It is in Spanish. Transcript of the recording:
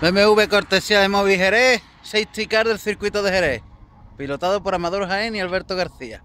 BMW cortesía de Móvil Jerez, safety car del circuito de Jerez, pilotado por Amador Jaén y Alberto García.